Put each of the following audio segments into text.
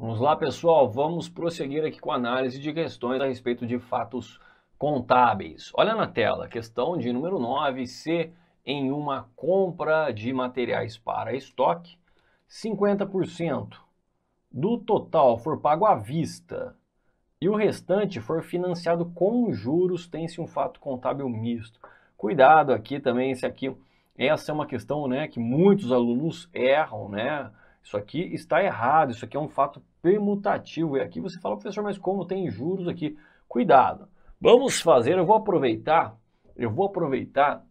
Vamos lá, pessoal, vamos prosseguir aqui com a análise de questões a respeito de fatos contábeis. Olha na tela, questão de número 9, C em uma compra de materiais para estoque, 50% do total for pago à vista e o restante for financiado com juros, tem-se um fato contábil misto. Cuidado aqui também, esse aqui, essa é uma questão né, que muitos alunos erram, né? Isso aqui está errado, isso aqui é um fato permutativo. E aqui você fala, professor, mas como tem juros aqui? Cuidado. Vamos fazer, eu vou aproveitar, eu vou aproveitar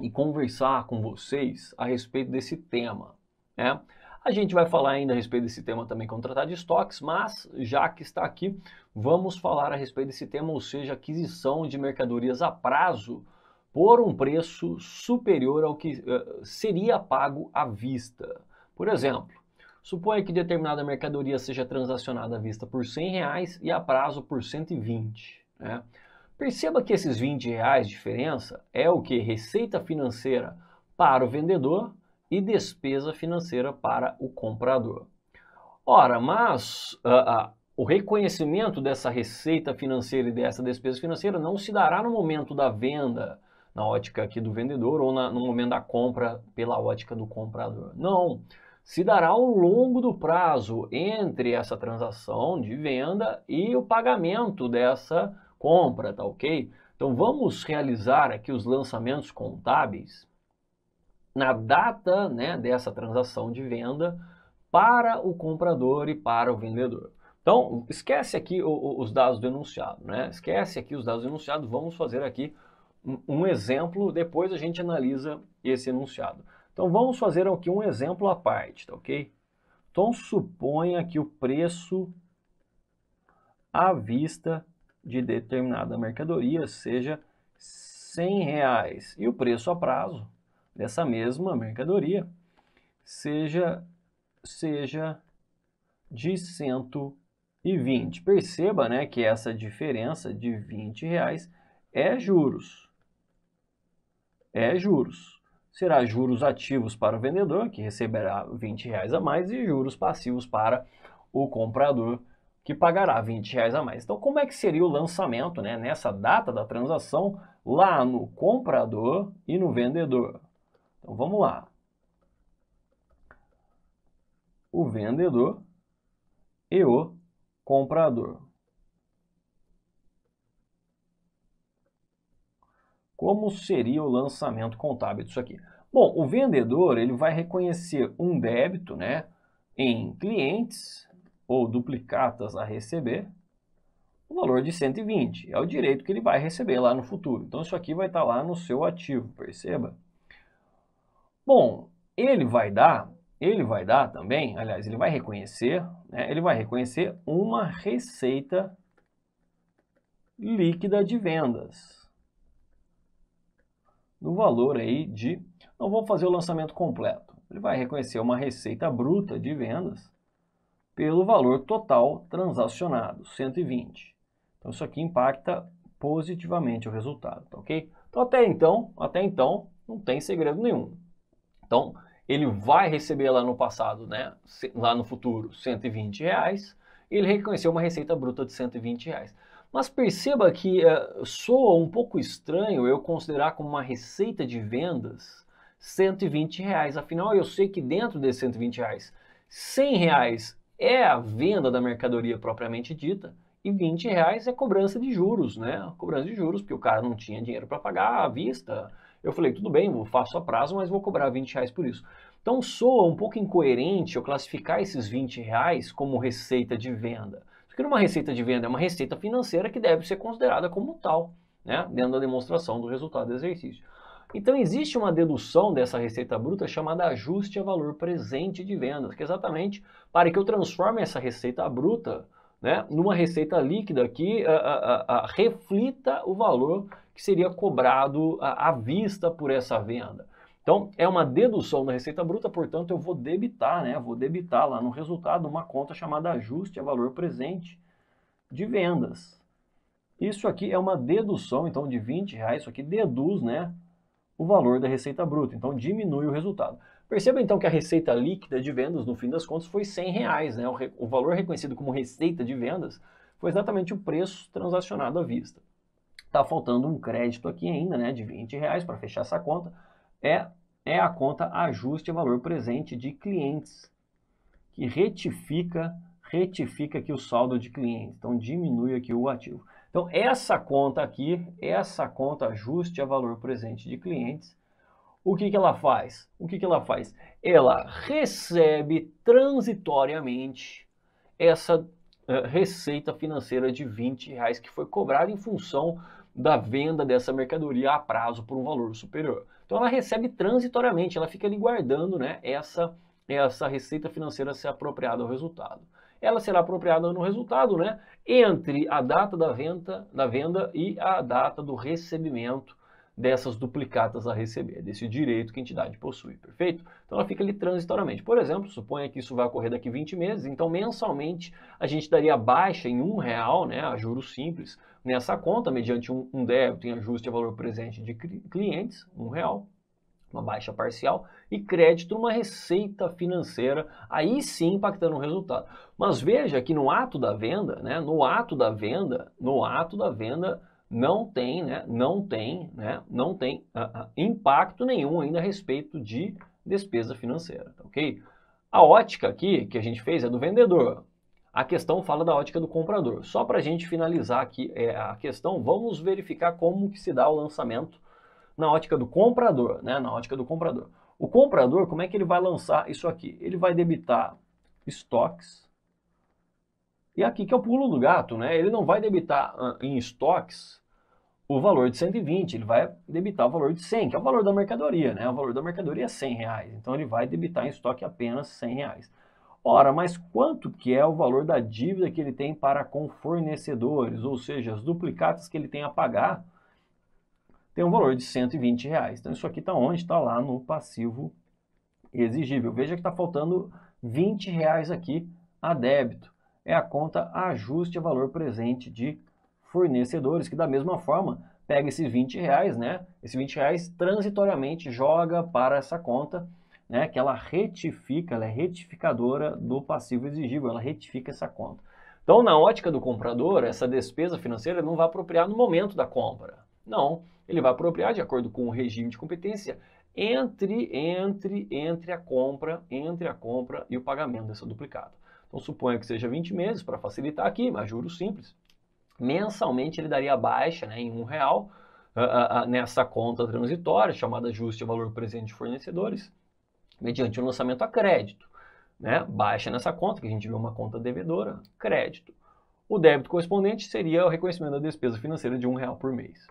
e conversar com vocês a respeito desse tema. Né? A gente vai falar ainda a respeito desse tema também contratar tratar de estoques, mas já que está aqui, vamos falar a respeito desse tema, ou seja, aquisição de mercadorias a prazo por um preço superior ao que uh, seria pago à vista. Por exemplo, Suponha que determinada mercadoria seja transacionada à vista por 100 reais e a prazo por 120. Né? Perceba que esses 20 reais de diferença é o que? Receita financeira para o vendedor e despesa financeira para o comprador. Ora, mas uh, uh, o reconhecimento dessa receita financeira e dessa despesa financeira não se dará no momento da venda, na ótica aqui do vendedor, ou na, no momento da compra pela ótica do comprador. Não se dará ao longo do prazo entre essa transação de venda e o pagamento dessa compra, tá ok? Então vamos realizar aqui os lançamentos contábeis na data né, dessa transação de venda para o comprador e para o vendedor. Então esquece aqui o, o, os dados do enunciado, né? Esquece aqui os dados do enunciado, vamos fazer aqui um, um exemplo, depois a gente analisa esse enunciado. Então vamos fazer aqui um exemplo à parte, tá ok? Então suponha que o preço à vista de determinada mercadoria seja 100 reais e o preço a prazo dessa mesma mercadoria seja seja de 120. Perceba né, que essa diferença de 20 reais é juros. É juros será juros ativos para o vendedor, que receberá R$ 20 reais a mais, e juros passivos para o comprador, que pagará R$ 20 reais a mais. Então, como é que seria o lançamento né, nessa data da transação lá no comprador e no vendedor? Então, vamos lá. O vendedor e o comprador. Como seria o lançamento contábil disso aqui? Bom, o vendedor ele vai reconhecer um débito né, em clientes ou duplicatas a receber, o valor de 120. É o direito que ele vai receber lá no futuro. Então isso aqui vai estar tá lá no seu ativo, perceba? Bom, ele vai dar, ele vai dar também, aliás, ele vai reconhecer, né, ele vai reconhecer uma receita líquida de vendas no valor aí de... Não vou fazer o lançamento completo. Ele vai reconhecer uma receita bruta de vendas pelo valor total transacionado, 120. Então isso aqui impacta positivamente o resultado, tá ok? Então até então, até então, não tem segredo nenhum. Então ele vai receber lá no passado, né, lá no futuro, 120 reais, ele reconheceu uma receita bruta de 120 reais. Mas perceba que eh, soa um pouco estranho eu considerar como uma receita de vendas 120 reais. Afinal, eu sei que dentro desses 120 reais, 100 reais é a venda da mercadoria propriamente dita e 20 reais é cobrança de juros, né? Cobrança de juros, porque o cara não tinha dinheiro para pagar à vista. Eu falei, tudo bem, vou faço a prazo, mas vou cobrar 20 reais por isso. Então soa um pouco incoerente eu classificar esses 20 reais como receita de venda. Porque é uma receita de venda é uma receita financeira que deve ser considerada como tal, né? dentro da demonstração do resultado do exercício. Então existe uma dedução dessa receita bruta chamada ajuste a valor presente de vendas, que é exatamente para que eu transforme essa receita bruta né, numa receita líquida que a, a, a, reflita o valor que seria cobrado à vista por essa venda. Então, é uma dedução da Receita Bruta, portanto, eu vou debitar, né? Vou debitar lá no resultado uma conta chamada ajuste a valor presente de vendas. Isso aqui é uma dedução, então, de 20 reais, isso aqui deduz, né? O valor da Receita Bruta, então diminui o resultado. Perceba então que a receita líquida de vendas, no fim das contas, foi 100 reais, né? O, re... o valor reconhecido como receita de vendas foi exatamente o preço transacionado à vista. Está faltando um crédito aqui ainda, né? De 20 reais para fechar essa conta. É é a conta ajuste valor presente de clientes, que retifica, retifica aqui o saldo de clientes, então diminui aqui o ativo. Então essa conta aqui, essa conta ajuste a valor presente de clientes, o que, que ela faz? O que, que ela faz? Ela recebe transitoriamente essa uh, receita financeira de 20 reais que foi cobrada em função da venda dessa mercadoria a prazo por um valor superior. Então ela recebe transitoriamente, ela fica ali guardando né, essa, essa receita financeira ser apropriada ao resultado. Ela será apropriada no resultado né, entre a data da venda, da venda e a data do recebimento dessas duplicatas a receber, desse direito que a entidade possui, perfeito? Então ela fica ali transitoriamente. Por exemplo, suponha que isso vai ocorrer daqui 20 meses, então mensalmente a gente daria baixa em um real, né, a juros simples, nessa conta, mediante um, um débito em ajuste a valor presente de clientes, um real, uma baixa parcial, e crédito, uma receita financeira, aí sim impactando o resultado. Mas veja que no ato da venda, né, no ato da venda, no ato da venda, não tem, né, não tem, né, não tem uh, impacto nenhum ainda a respeito de despesa financeira, tá ok? A ótica aqui que a gente fez é do vendedor. A questão fala da ótica do comprador. Só para a gente finalizar aqui é, a questão, vamos verificar como que se dá o lançamento na ótica do comprador, né, na ótica do comprador. O comprador, como é que ele vai lançar isso aqui? Ele vai debitar estoques, e aqui que é o pulo do gato, né? Ele não vai debitar ah, em estoques o valor de 120, ele vai debitar o valor de 100, que é o valor da mercadoria, né? O valor da mercadoria é 100 reais, então ele vai debitar em estoque apenas 100 reais. Ora, mas quanto que é o valor da dívida que ele tem para com fornecedores, ou seja, as duplicatas que ele tem a pagar, tem um valor de 120 reais. Então isso aqui está onde? Está lá no passivo exigível. Veja que está faltando 20 reais aqui a débito é a conta ajuste a valor presente de fornecedores, que da mesma forma pega esses 20 reais, né? Esse 20 reais transitoriamente joga para essa conta, né? Que ela retifica, ela é retificadora do passivo exigível, ela retifica essa conta. Então, na ótica do comprador, essa despesa financeira não vai apropriar no momento da compra. Não, ele vai apropriar de acordo com o regime de competência entre entre entre a compra, entre a compra e o pagamento dessa duplicada. Então suponha que seja 20 meses para facilitar aqui, mas juros simples. Mensalmente ele daria baixa né, em um real uh, uh, nessa conta transitória, chamada ajuste a valor presente de fornecedores, mediante o um lançamento a crédito. Né? Baixa nessa conta, que a gente viu uma conta devedora, crédito. O débito correspondente seria o reconhecimento da despesa financeira de um real por mês.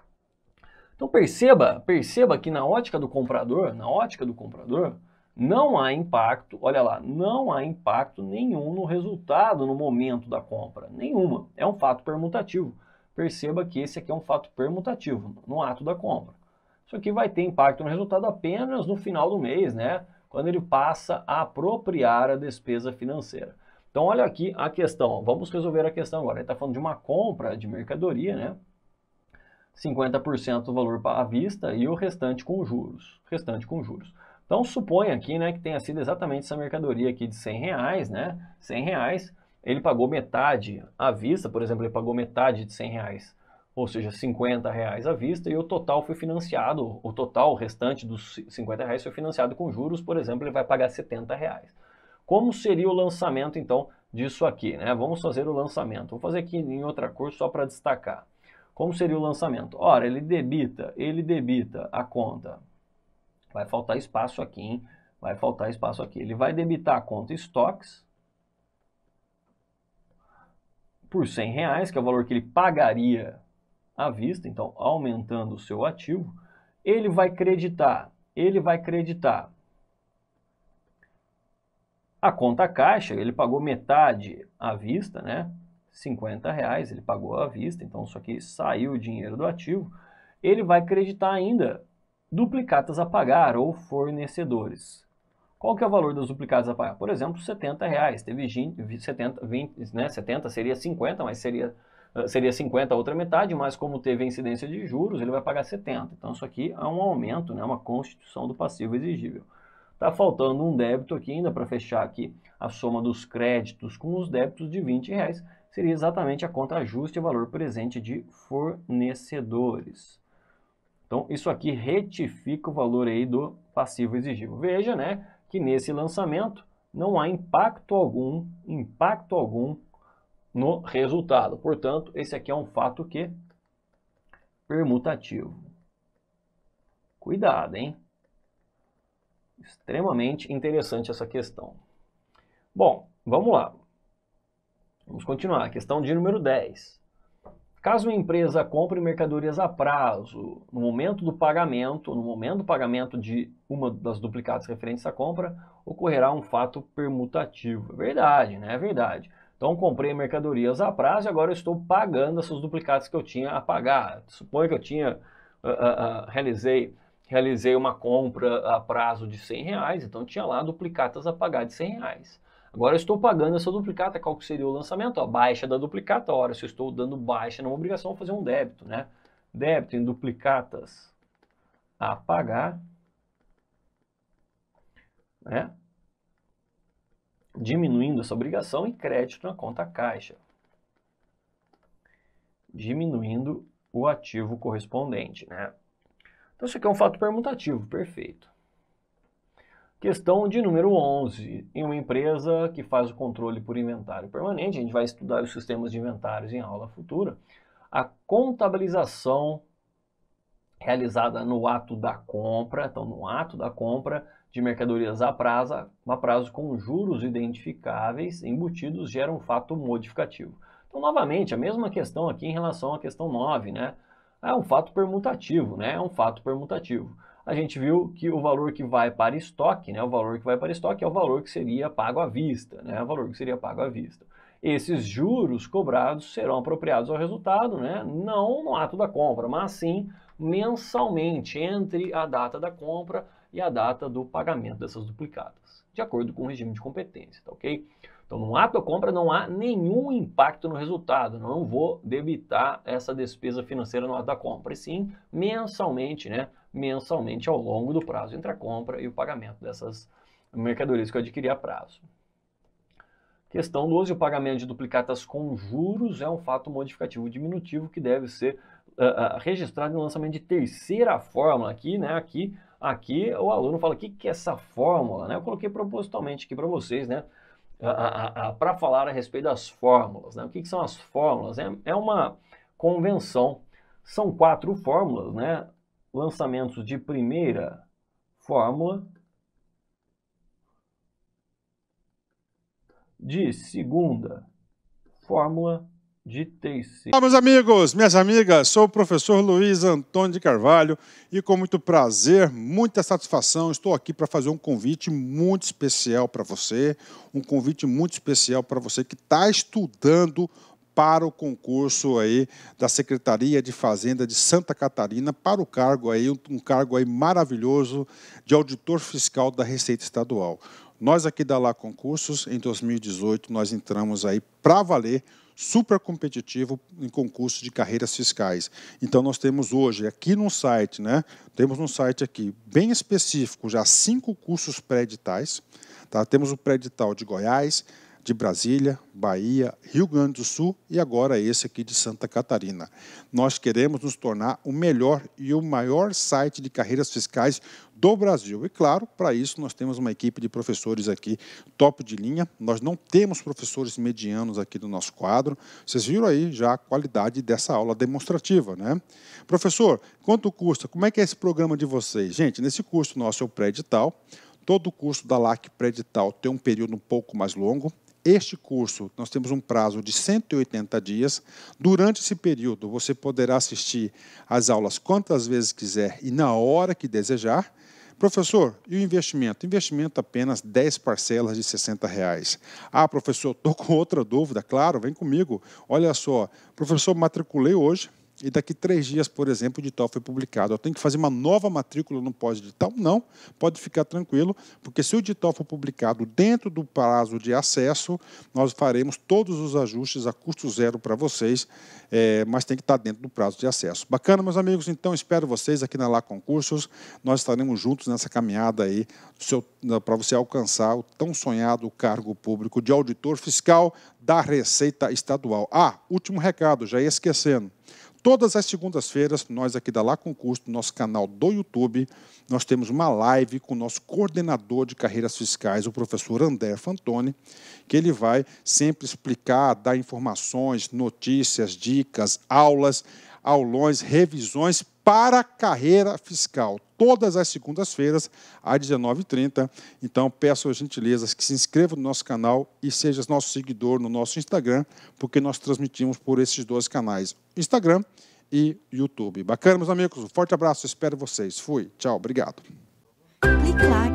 Então perceba, perceba que na ótica do comprador, na ótica do comprador, não há impacto, olha lá, não há impacto nenhum no resultado no momento da compra, nenhuma. É um fato permutativo. Perceba que esse aqui é um fato permutativo no ato da compra. Isso aqui vai ter impacto no resultado apenas no final do mês, né? Quando ele passa a apropriar a despesa financeira. Então, olha aqui a questão. Vamos resolver a questão agora. Ele está falando de uma compra de mercadoria, né? 50% do valor à vista e o restante com juros. Restante com juros. Então suponha aqui né, que tenha sido exatamente essa mercadoria aqui de 100 reais, né? 100 reais, ele pagou metade à vista, por exemplo, ele pagou metade de 100 reais, ou seja, 50 reais à vista, e o total foi financiado, o total restante dos 50 reais foi financiado com juros, por exemplo, ele vai pagar 70 reais. Como seria o lançamento, então, disso aqui, né? Vamos fazer o lançamento. Vou fazer aqui em outra cor só para destacar. Como seria o lançamento? Ora, ele debita, ele debita a conta vai faltar espaço aqui, hein? Vai faltar espaço aqui. Ele vai debitar a conta estoques por 100 reais, que é o valor que ele pagaria à vista, então aumentando o seu ativo. Ele vai creditar, ele vai creditar a conta caixa, ele pagou metade à vista, né? 50 reais ele pagou à vista, então isso aqui saiu o dinheiro do ativo. Ele vai creditar ainda duplicatas a pagar ou fornecedores. Qual que é o valor das duplicatas a pagar? Por exemplo, 70 reais. Teve 20, 70, 20, né? 70 seria 50, mas seria, ah, seria 50 a outra metade, mas como teve incidência de juros, ele vai pagar 70. Então isso aqui é um aumento, né? uma constituição do passivo exigível. Está faltando um débito aqui ainda para fechar aqui a soma dos créditos com os débitos de 20 reais. Seria exatamente a conta ajuste e valor presente de fornecedores. Então, isso aqui retifica o valor aí do passivo exigível. Veja, né, que nesse lançamento não há impacto algum, impacto algum no resultado. Portanto, esse aqui é um fato que permutativo. Cuidado, hein? Extremamente interessante essa questão. Bom, vamos lá. Vamos continuar. Questão de número 10. Caso a empresa compre mercadorias a prazo, no momento do pagamento, no momento do pagamento de uma das duplicatas referentes à compra, ocorrerá um fato permutativo. É verdade, né? É verdade. Então comprei mercadorias a prazo e agora estou pagando essas duplicatas que eu tinha a pagar. Suponha que eu tinha uh, uh, uh, realizei realizei uma compra a prazo de 100 reais, então tinha lá duplicatas a pagar de 100 reais. Agora eu estou pagando essa duplicata, qual seria o lançamento? A baixa da duplicata, ora, se eu estou dando baixa numa obrigação, vou fazer um débito, né? Débito em duplicatas a pagar, né? Diminuindo essa obrigação e crédito na conta caixa. Diminuindo o ativo correspondente, né? Então isso aqui é um fato permutativo, perfeito. Questão de número 11. Em uma empresa que faz o controle por inventário permanente, a gente vai estudar os sistemas de inventários em aula futura, a contabilização realizada no ato da compra, então no ato da compra de mercadorias a prazo, a prazo com juros identificáveis embutidos gera um fato modificativo. Então, novamente, a mesma questão aqui em relação à questão 9, né? É um fato permutativo, né? É um fato permutativo a gente viu que o valor que vai para estoque, né, o valor que vai para estoque é o valor que seria pago à vista, né, o valor que seria pago à vista. Esses juros cobrados serão apropriados ao resultado, né, não no ato da compra, mas sim mensalmente entre a data da compra e a data do pagamento dessas duplicadas, de acordo com o regime de competência, tá ok? Então, no ato à compra não há nenhum impacto no resultado, não vou debitar essa despesa financeira no ato da compra, e sim mensalmente, né? Mensalmente ao longo do prazo entre a compra e o pagamento dessas mercadorias que eu adquiri a prazo. Questão 12, o pagamento de duplicatas com juros é um fato modificativo diminutivo que deve ser uh, uh, registrado no lançamento de terceira fórmula aqui, né? Aqui, aqui o aluno fala o que, que é essa fórmula, né? Eu coloquei propositalmente aqui para vocês, né? para falar a respeito das fórmulas. Né? O que, que, são as fórmulas? É, é uma convenção. São quatro fórmulas, né? lançamentos de primeira fórmula, de segunda fórmula de Teixe. Olá, meus amigos, minhas amigas, sou o professor Luiz Antônio de Carvalho e com muito prazer, muita satisfação, estou aqui para fazer um convite muito especial para você, um convite muito especial para você que está estudando para o concurso aí da Secretaria de Fazenda de Santa Catarina para o cargo aí um cargo aí maravilhoso de auditor fiscal da Receita Estadual. Nós aqui da Lá Concursos em 2018 nós entramos aí para valer super competitivo em concurso de carreiras fiscais. Então nós temos hoje aqui no site, né? Temos um site aqui bem específico já cinco cursos pré-editais. Tá? Temos o pré-edital de Goiás, de Brasília, Bahia, Rio Grande do Sul e agora esse aqui de Santa Catarina. Nós queremos nos tornar o melhor e o maior site de carreiras fiscais do Brasil. E claro, para isso nós temos uma equipe de professores aqui top de linha. Nós não temos professores medianos aqui no nosso quadro. Vocês viram aí já a qualidade dessa aula demonstrativa, né? Professor, quanto custa? Como é que é esse programa de vocês? Gente, nesse curso nosso é o pré-edital. Todo o curso da LAC pré-edital tem um período um pouco mais longo este curso, nós temos um prazo de 180 dias. Durante esse período, você poderá assistir às aulas quantas vezes quiser e na hora que desejar. Professor, e o investimento? Investimento apenas 10 parcelas de 60 reais. Ah, professor, estou com outra dúvida. Claro, vem comigo. Olha só, professor, matriculei hoje, e daqui três dias, por exemplo, o edital foi publicado. Eu tenho que fazer uma nova matrícula no pós-edital? Não, pode ficar tranquilo, porque se o edital for publicado dentro do prazo de acesso, nós faremos todos os ajustes a custo zero para vocês, é, mas tem que estar dentro do prazo de acesso. Bacana, meus amigos? Então, espero vocês aqui na Lá Concursos. Nós estaremos juntos nessa caminhada aí para você alcançar o tão sonhado cargo público de auditor fiscal da Receita Estadual. Ah, último recado, já ia esquecendo. Todas as segundas-feiras, nós aqui da Lá Concurso, nosso canal do YouTube, nós temos uma live com o nosso coordenador de carreiras fiscais, o professor André Fantoni, que ele vai sempre explicar, dar informações, notícias, dicas, aulas, aulões, revisões para a carreira fiscal, todas as segundas-feiras, às 19h30. Então, peço a gentileza que se inscreva no nosso canal e seja nosso seguidor no nosso Instagram, porque nós transmitimos por esses dois canais, Instagram e YouTube. Bacana, meus amigos? Um forte abraço, espero vocês. Fui, tchau, obrigado. Clique lá.